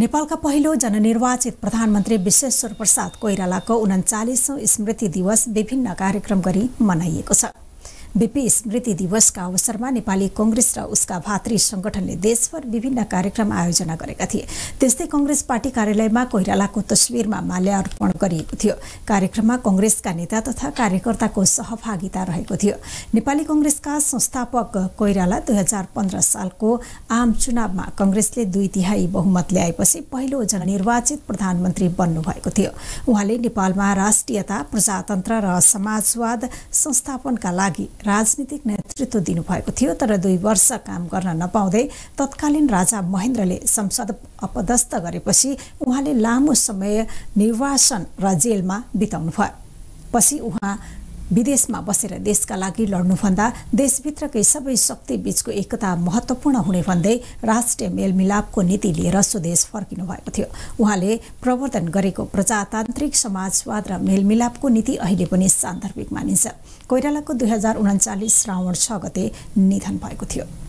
नेपालका पहिलो जननिर्वाचित प्रधानमन्त्री विश्वेश्वर प्रसाद कोइरालाको उन्चालिसौँ स्मृति दिवस विभिन्न कार्यक्रम गरी मनाइएको छ बिपी स्मृति दिवसका अवसरमा नेपाली कङ्ग्रेस र उसका भातृ सङ्गठनले देशभर विभिन्न कार्यक्रम आयोजना गरेका थिए त्यस्तै कङ्ग्रेस पार्टी कार्यालयमा कोइरालाको तस्विरमा माल्यार्पण गरिएको थियो कार्यक्रममा कङ्ग्रेसका नेता तथा कार्यकर्ताको सहभागिता रहेको थियो नेपाली कङ्ग्रेसका संस्थापक कोइराला दुई हजार पन्ध्र सालको आम चुनावमा कङ्ग्रेसले दुई तिहाई बहुमत ल्याएपछि पहिलो जननिर्वाचित प्रधानमन्त्री बन्नुभएको थियो उहाँले नेपालमा राष्ट्रियता प्रजातन्त्र र समाजवाद संस्थापनका लागि राजनीतिक नेतृत्व दिनुभएको थियो तर दुई वर्ष काम गर्न नपाउँदै तत्कालीन राजा महेन्द्रले संसद अपदस्थ गरेपछि उहाँले लामो समय निर्वासन र जेलमा भयो पछि उहाँ विदेशमा बसेर देशका लागि लड्नुभन्दा देशभित्रकै सबै शक्ति बीचको एकता महत्त्वपूर्ण हुने भन्दै राष्ट्रिय मेलमिलापको नीति लिएर स्वदेश फर्किनु भएको थियो उहाँले प्रवर्तन गरेको प्रजातान्त्रिक समाजवाद र मेलमिलापको नीति अहिले पनि सान्दर्भिक मानिन्छ कोइरालाको दुई हजार उन्चालिस श्रावण छ गते निधन भएको थियो